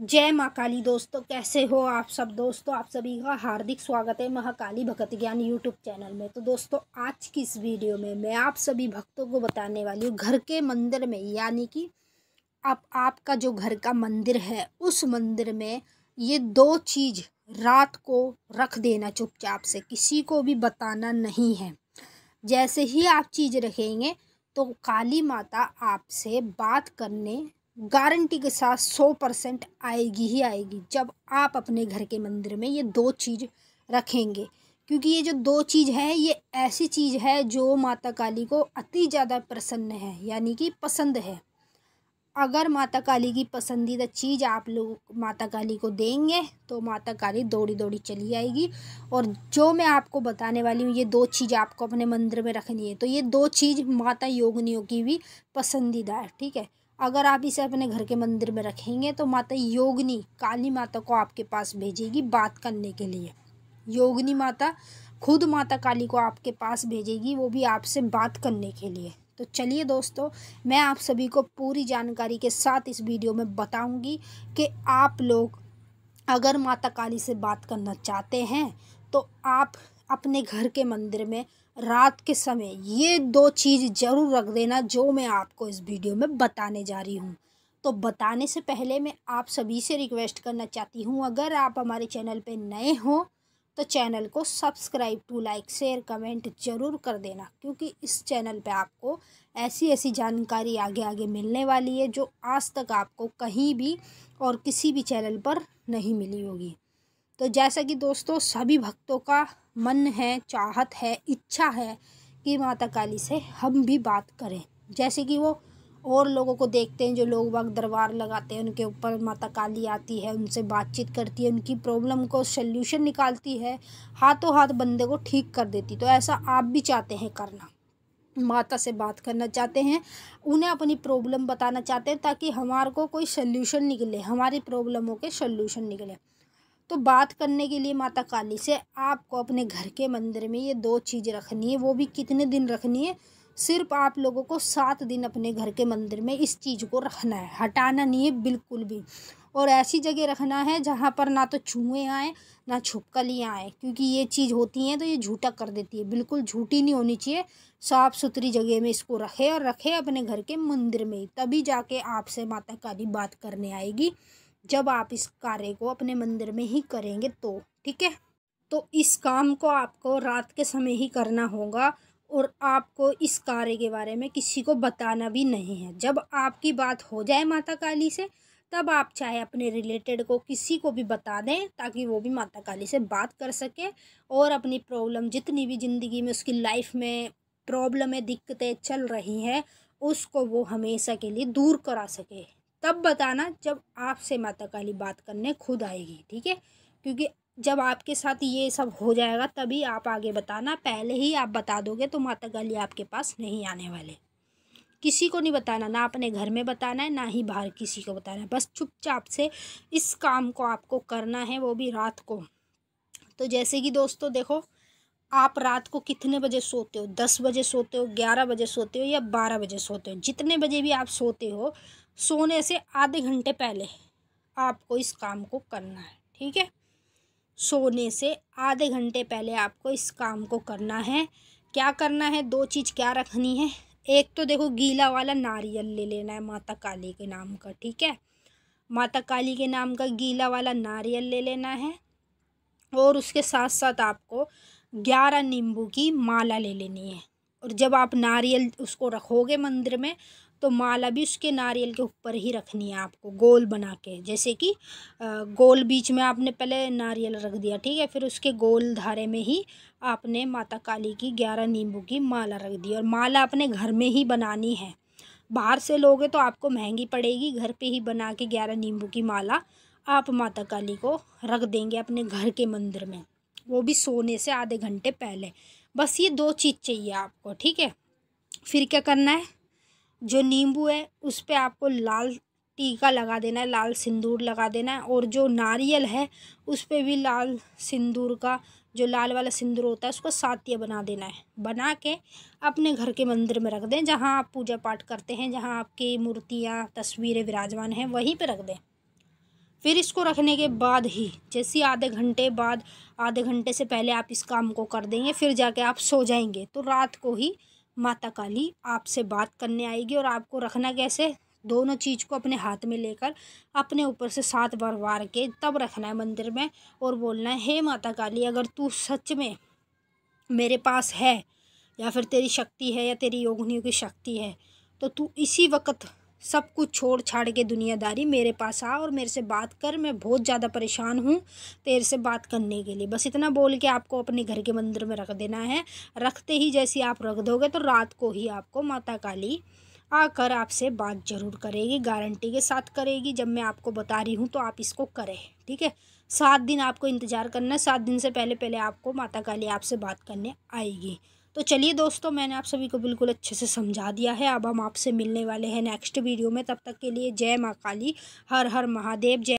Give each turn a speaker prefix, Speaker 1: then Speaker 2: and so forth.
Speaker 1: जय माँ काली दोस्तों कैसे हो आप सब दोस्तों आप सभी का हार्दिक स्वागत है महाकाली भगत ज्ञान यूट्यूब चैनल में तो दोस्तों आज की इस वीडियो में मैं आप सभी भक्तों को बताने वाली हूँ घर के मंदिर में यानी कि आप आपका जो घर का मंदिर है उस मंदिर में ये दो चीज़ रात को रख देना चुपचाप से किसी को भी बताना नहीं है जैसे ही आप चीज़ रखेंगे तो काली माता आपसे बात करने गारंटी के साथ सौ परसेंट आएगी ही आएगी जब आप अपने घर के मंदिर में ये दो चीज़ रखेंगे क्योंकि ये जो दो चीज़ है ये ऐसी चीज़ है जो माता काली को अति ज़्यादा प्रसन्न है यानी कि पसंद है अगर माता काली की पसंदीदा चीज़ आप लोग माता काली को देंगे तो माता काली दौड़ी दौड़ी चली आएगी और जो मैं आपको बताने वाली हूँ ये दो चीज़ आपको अपने मंदिर में रखनी है तो ये दो चीज़ माता योगनियों की भी पसंदीदा है ठीक है अगर आप इसे अपने घर के मंदिर में रखेंगे तो माता योगनी काली माता को आपके पास भेजेगी बात करने के लिए योगनी माता खुद माता काली को आपके पास भेजेगी वो भी आपसे बात करने के लिए तो चलिए दोस्तों मैं आप सभी को पूरी जानकारी के साथ इस वीडियो में बताऊंगी कि आप लोग अगर माता काली से बात करना चाहते हैं तो आप अपने घर के मंदिर में रात के समय ये दो चीज़ ज़रूर रख देना जो मैं आपको इस वीडियो में बताने जा रही हूँ तो बताने से पहले मैं आप सभी से रिक्वेस्ट करना चाहती हूँ अगर आप हमारे चैनल पे नए हो तो चैनल को subscribe to like share comment जरूर कर देना क्योंकि इस चैनल पे आपको ऐसी ऐसी जानकारी आगे आगे मिलने वाली है जो आज तक आपको कहीं भी और किसी भी चैनल पर नहीं मिली होगी तो जैसा कि दोस्तों सभी भक्तों का मन है चाहत है इच्छा है कि माता काली से हम भी बात करें जैसे कि वो और लोगों को देखते हैं जो लोग वक्त दरबार लगाते हैं उनके ऊपर माता काली आती है उनसे बातचीत करती है उनकी प्रॉब्लम को सल्यूशन निकालती है हाथों हाथ बंदे को ठीक कर देती तो ऐसा आप भी चाहते हैं करना माता से बात करना चाहते हैं उन्हें अपनी प्रॉब्लम बताना चाहते हैं ताकि हमारे को कोई सल्यूशन निकले हमारी प्रॉब्लमों के सल्यूशन निकले तो बात करने के लिए माता काली से आपको अपने घर के मंदिर में ये दो चीज़ रखनी है वो भी कितने दिन रखनी है सिर्फ आप लोगों को सात दिन अपने घर के मंदिर में इस चीज़ को रखना है हटाना नहीं है बिल्कुल भी और ऐसी जगह रखना है जहाँ पर ना तो छूए आए ना छुपकलियाँ आए क्योंकि ये चीज़ होती हैं तो ये झूठा कर देती है बिल्कुल झूठी नहीं होनी चाहिए साफ़ सुथरी जगह में इसको रखे और रखे अपने घर के मंदिर में तभी जाके आपसे माता काली बात करने आएगी जब आप इस कार्य को अपने मंदिर में ही करेंगे तो ठीक है तो इस काम को आपको रात के समय ही करना होगा और आपको इस कार्य के बारे में किसी को बताना भी नहीं है जब आपकी बात हो जाए माता काली से तब आप चाहे अपने रिलेटेड को किसी को भी बता दें ताकि वो भी माता काली से बात कर सके और अपनी प्रॉब्लम जितनी भी ज़िंदगी में उसकी लाइफ में प्रॉब्लमें दिक्कतें चल रही हैं उसको वो हमेशा के लिए दूर करा सके तब बताना जब आपसे माता काली बात करने खुद आएगी ठीक है क्योंकि जब आपके साथ ये सब हो जाएगा तभी आप आगे बताना पहले ही आप बता दोगे तो माता काली आपके पास नहीं आने वाले किसी को नहीं बताना ना अपने घर में बताना है ना ही बाहर किसी को बताना है बस चुपचाप से इस काम को आपको करना है वो भी रात को तो जैसे कि दोस्तों देखो आप रात को कितने बजे सोते हो दस बजे सोते हो ग्यारह बजे सोते हो या बारह बजे सोते हो जितने बजे भी आप सोते हो सोने से आधे घंटे पहले आपको इस काम को करना है ठीक है सोने से आधे घंटे पहले आपको इस काम को करना है क्या करना है दो चीज़ क्या रखनी है एक तो देखो गीला वाला नारियल ले लेना है माता काली के नाम का ठीक है माता काली के नाम का गीला वाला नारियल ले लेना है और उसके साथ साथ आपको ग्यारह नींबू की माला ले लेनी है और जब आप नारियल उसको रखोगे मंदिर में तो माला भी उसके नारियल के ऊपर ही रखनी है आपको गोल बना के जैसे कि गोल बीच में आपने पहले नारियल रख दिया ठीक है फिर उसके गोल धारे में ही आपने माता काली की ग्यारह नींबू की माला रख दी और माला अपने घर में ही बनानी है बाहर से लोगे तो आपको महंगी पड़ेगी घर पे ही बना के ग्यारह नींबू की माला आप माता काली को रख देंगे अपने घर के मंदिर में वो भी सोने से आधे घंटे पहले बस ये दो चीज़ चाहिए आपको ठीक है फिर क्या करना है जो नींबू है उस पर आपको लाल टीका लगा देना है लाल सिंदूर लगा देना है और जो नारियल है उस पर भी लाल सिंदूर का जो लाल वाला सिंदूर होता है उसको सातिया बना देना है बना के अपने घर के मंदिर में रख दें जहाँ आप पूजा पाठ करते हैं जहाँ आपकी मूर्तियाँ तस्वीरें विराजमान हैं वहीं पर रख दें फिर इसको रखने के बाद ही जैसे आधे घंटे बाद आधे घंटे से पहले आप इस काम को कर देंगे फिर जाके आप सो जाएंगे तो रात को ही माता काली आपसे बात करने आएगी और आपको रखना कैसे दोनों चीज़ को अपने हाथ में लेकर अपने ऊपर से सात बार वार के तब रखना है मंदिर में और बोलना है हे माता काली अगर तू सच में मेरे पास है या फिर तेरी शक्ति है या तेरी योगनियों की शक्ति है तो तू इसी वक्त सब कुछ छोड़ छाड़ के दुनियादारी मेरे पास आ और मेरे से बात कर मैं बहुत ज़्यादा परेशान हूँ तेरे से बात करने के लिए बस इतना बोल के आपको अपने घर के मंदिर में रख देना है रखते ही जैसे आप रख दोगे तो रात को ही आपको माता काली आकर आपसे बात जरूर करेगी गारंटी के साथ करेगी जब मैं आपको बता रही हूँ तो आप इसको करें ठीक है सात दिन आपको इंतज़ार करना है सात दिन से पहले पहले आपको माता काली आपसे बात करने आएगी तो चलिए दोस्तों मैंने आप सभी को बिल्कुल अच्छे से समझा दिया है अब हम आपसे मिलने वाले हैं नेक्स्ट वीडियो में तब तक के लिए जय माँ काली हर हर महादेव जय